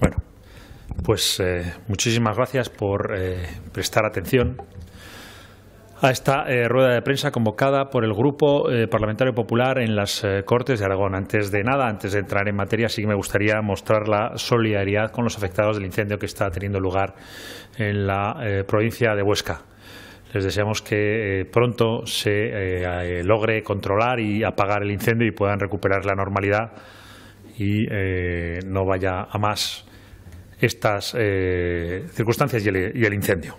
Bueno, pues eh, muchísimas gracias por eh, prestar atención a esta eh, rueda de prensa convocada por el Grupo Parlamentario Popular en las Cortes de Aragón. Antes de nada, antes de entrar en materia, sí que me gustaría mostrar la solidaridad con los afectados del incendio que está teniendo lugar en la provincia de Huesca. Les deseamos que pronto se logre controlar y apagar el incendio y puedan recuperar la normalidad y eh, no vaya a más estas eh, circunstancias y el, incendio.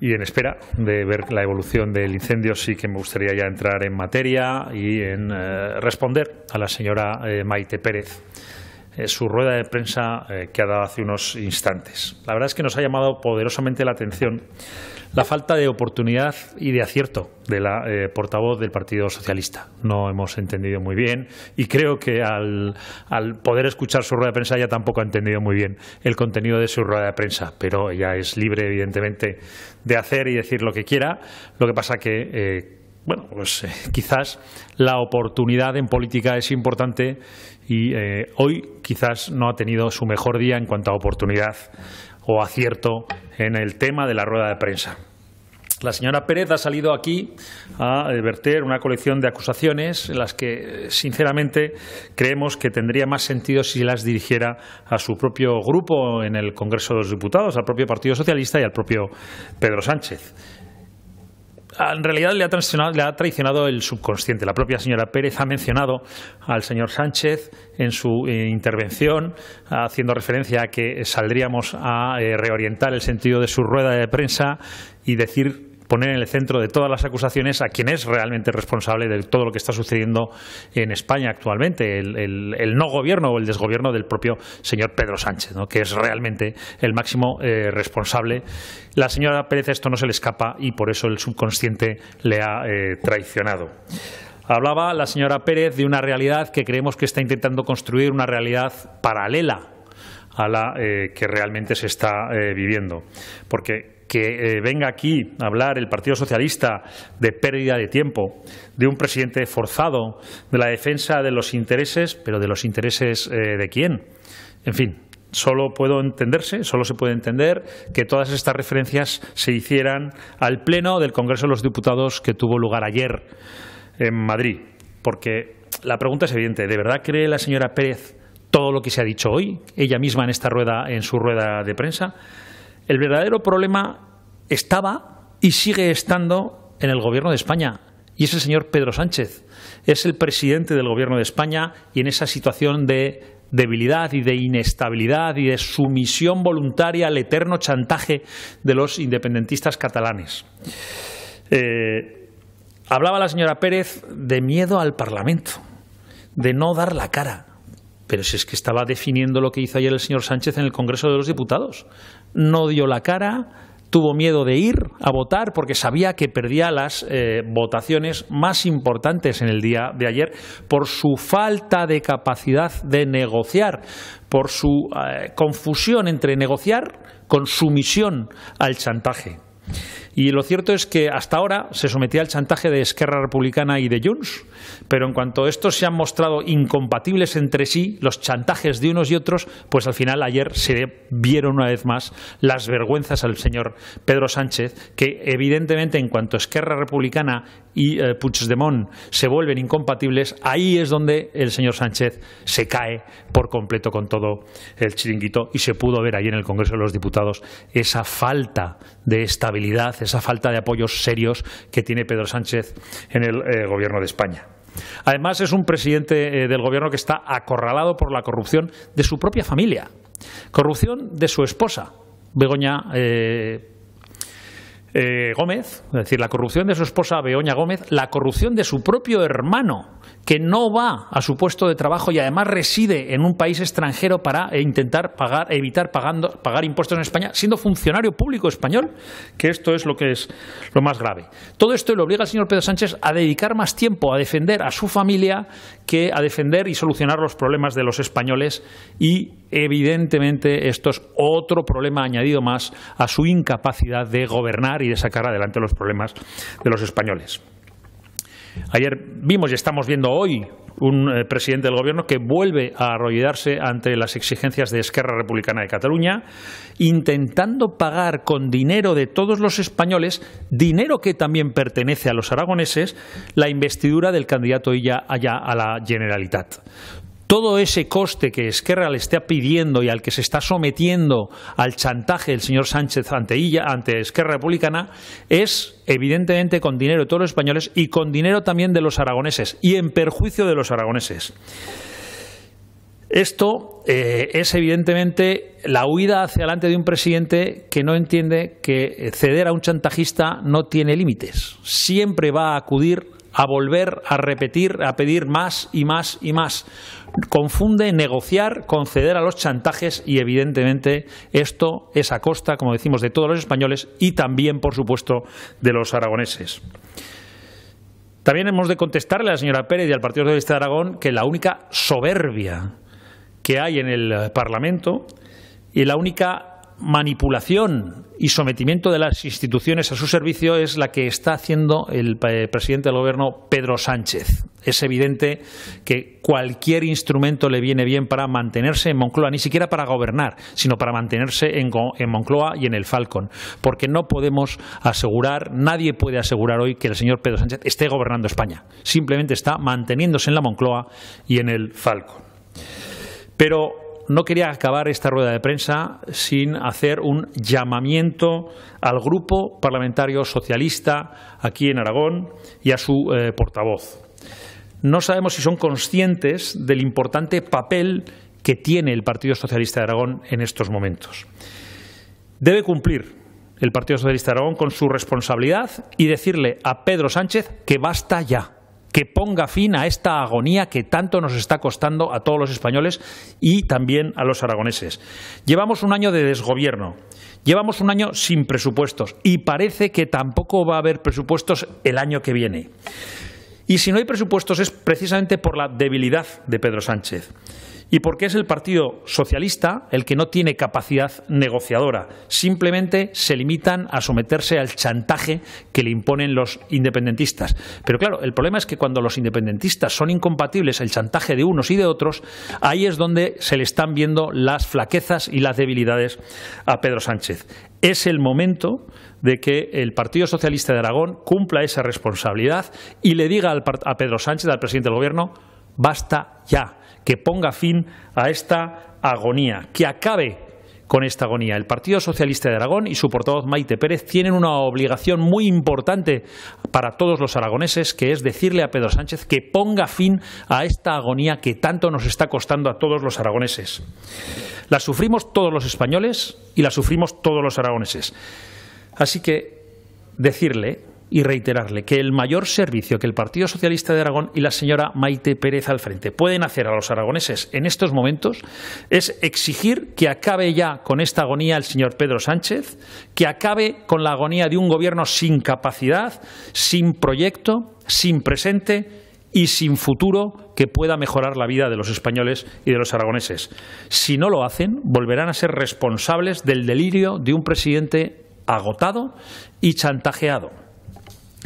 Y en espera de ver la evolución del incendio, sí que me gustaría ya entrar en materia y en eh, responder a la señora Maite Pérez eh, su rueda de prensa eh, que ha dado hace unos instantes. La verdad es que nos ha llamado poderosamente la atención la falta de oportunidad y de acierto de la eh, portavoz del Partido Socialista. No hemos entendido muy bien y creo que al, al, poder escuchar su rueda de prensa ella tampoco ha entendido muy bien el contenido de su rueda de prensa, pero ella es libre evidentemente de hacer y decir lo que quiera. Lo que pasa que bueno, pues eh, quizás la oportunidad en política es importante y eh, hoy quizás no ha tenido su mejor día en cuanto a oportunidad o acierto en el tema de la rueda de prensa. La señora Pérez ha salido aquí a verter una colección de acusaciones en las que, eh, sinceramente, creemos que tendría más sentido si las dirigiera a su propio grupo en el Congreso de los Diputados, al propio Partido Socialista y al propio Pedro Sánchez Ah, en realidad le ha, traicionado, el subconsciente. La propia señora Pérez ha mencionado al señor Sánchez en su eh, intervención, haciendo referencia a que saldríamos a eh, reorientar el sentido de su rueda de prensa y decir poner en el centro de todas las acusaciones a quien es realmente responsable de todo lo que está sucediendo en España actualmente, el, no gobierno o el desgobierno del propio señor Pedro Sánchez, que es realmente el máximo eh, responsable. La señora Pérez esto no se le escapa y por eso el subconsciente le ha eh, traicionado. Hablaba la señora Pérez de una realidad que creemos que está intentando construir una realidad paralela a la eh, que realmente se está eh, viviendo. Porque que eh, venga aquí a hablar el Partido Socialista de pérdida de tiempo, de un presidente forzado, de la defensa de los intereses, pero de los intereses de quién. En fin, solo puedo entenderse, solo se puede entender que todas estas referencias se hicieran al Pleno del Congreso de los Diputados que tuvo lugar ayer en Madrid. Porque la pregunta es evidente, ¿de verdad cree la señora Pérez todo lo que se ha dicho hoy, ella misma en esta rueda, en su rueda de prensa. El verdadero problema estaba y sigue estando en el gobierno de España. Y es el señor Pedro Sánchez. Es el presidente del gobierno de España y en esa situación de debilidad y de inestabilidad y de sumisión voluntaria al eterno chantaje de los independentistas catalanes. Eh, hablaba la señora Pérez de miedo al Parlamento, de no dar la cara, pero si es que estaba definiendo lo que hizo ayer el señor Sánchez en el Congreso de los Diputados. No dio la cara, tuvo miedo de ir a votar porque sabía que perdía las eh, votaciones más importantes en el día de ayer por su falta de capacidad de negociar, por su eh, confusión entre negociar con sumisión al chantaje. Y lo cierto es que hasta ahora se sometía al chantaje de Esquerra Republicana y de Junts, pero en cuanto estos se han mostrado incompatibles entre sí, los chantajes de unos y otros, pues al final ayer se vieron una vez más las vergüenzas al señor Pedro Sánchez, que evidentemente en cuanto Esquerra Republicana y de eh, Puigdemont se vuelven incompatibles, ahí es donde el señor Sánchez se cae por completo con todo el chiringuito y se pudo ver ahí en el Congreso de los Diputados esa falta de estabilidad esa falta de apoyos serios que tiene Pedro Sánchez en el eh, gobierno de España. Además, es un presidente eh, del gobierno que está acorralado por la corrupción de su propia familia, corrupción de su esposa, Begoña. Eh, Gómez, es decir, la corrupción de su esposa Begoña Gómez, la corrupción de su propio hermano, que no va a su puesto de trabajo y además reside en un país extranjero para intentar evitar pagar impuestos en España, siendo funcionario público español, que esto es lo que es lo más grave. Todo esto le obliga al señor Pedro Sánchez a dedicar más tiempo a defender a su familia que a defender y solucionar los problemas de los españoles y evidentemente esto es otro problema añadido más a su incapacidad de gobernar y de sacar adelante los problemas de los españoles. Ayer vimos y estamos viendo hoy un eh, presidente del gobierno que vuelve a arrollarse ante las exigencias de Esquerra Republicana de Cataluña, intentando pagar con dinero de todos los españoles, dinero que también pertenece a los aragoneses, la investidura del candidato Illa allá a la Generalitat todo ese coste que Esquerra le está pidiendo y al que se está sometiendo al chantaje del señor Sánchez ante, ella, ante Esquerra Republicana es evidentemente con dinero de todos los españoles y con dinero también de los aragoneses y en perjuicio de los aragoneses. Esto eh, es evidentemente la huida hacia adelante de un presidente que no entiende que ceder a un chantajista no tiene límites. Siempre va a acudir a volver a repetir, a pedir más y más y más. Confunde negociar conceder a los chantajes y evidentemente esto es a costa, como decimos, de todos los españoles y también, por supuesto, de los aragoneses. También hemos de contestarle a la señora Pérez y al Partido Socialista de Aragón que la única soberbia que hay en el Parlamento y la única manipulación y sometimiento de las instituciones a su servicio es la que está haciendo el eh, presidente del Gobierno, Pedro Sánchez. Es evidente que cualquier instrumento le viene bien para mantenerse en Moncloa, ni siquiera para gobernar, sino para mantenerse en, Moncloa y en el Falcon, porque no podemos asegurar, nadie puede asegurar hoy que el señor Pedro Sánchez esté gobernando España. Simplemente está manteniéndose en la Moncloa y en el Falcon. Pero no quería acabar esta rueda de prensa sin hacer un llamamiento al grupo parlamentario socialista aquí en Aragón y a su eh, portavoz. No sabemos si son conscientes del importante papel que tiene el Partido Socialista de Aragón en estos momentos. Debe cumplir el Partido Socialista de Aragón con su responsabilidad y decirle a Pedro Sánchez que basta ya que ponga fin a esta agonía que tanto nos está costando a todos los españoles y también a los aragoneses. Llevamos un año de desgobierno, llevamos un año sin presupuestos y parece que tampoco va a haber presupuestos el año que viene. Y si no hay presupuestos es precisamente por la debilidad de Pedro Sánchez y porque es el Partido Socialista el que no tiene capacidad negociadora. Simplemente se limitan a someterse al chantaje que le imponen los independentistas. Pero claro, el problema es que cuando los independentistas son incompatibles el chantaje de unos y de otros, ahí es donde se le están viendo las flaquezas y las debilidades a Pedro Sánchez. Es el momento de que el Partido Socialista de Aragón cumpla esa responsabilidad y le diga a Pedro Sánchez, al presidente del Gobierno, basta ya, que ponga fin a esta agonía, que acabe con esta agonía. El Partido Socialista de Aragón y su portavoz Maite Pérez tienen una obligación muy importante para todos los aragoneses, que es decirle a Pedro Sánchez que ponga fin a esta agonía que tanto nos está costando a todos los aragoneses. La sufrimos todos los españoles y la sufrimos todos los aragoneses. Así que decirle y reiterarle que el mayor servicio que el Partido Socialista de Aragón y la señora Maite Pérez al frente pueden hacer a los aragoneses en estos momentos es exigir que acabe ya con esta agonía el señor Pedro Sánchez, que acabe con la agonía de un gobierno sin capacidad, sin proyecto, sin presente y sin futuro que pueda mejorar la vida de los españoles y de los aragoneses. Si no lo hacen, volverán a ser responsables del delirio de un presidente agotado y chantajeado.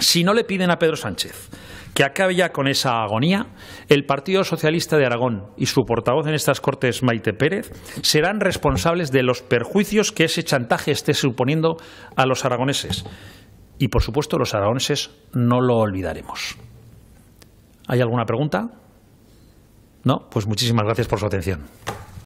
Si no le piden a Pedro Sánchez que acabe ya con esa agonía, el Partido Socialista de Aragón y su portavoz en estas Cortes, Maite Pérez, serán responsables de los perjuicios que ese chantaje esté suponiendo a los aragoneses. Y, por supuesto, los aragoneses no lo olvidaremos. ¿Hay alguna pregunta? No, pues muchísimas gracias por su atención.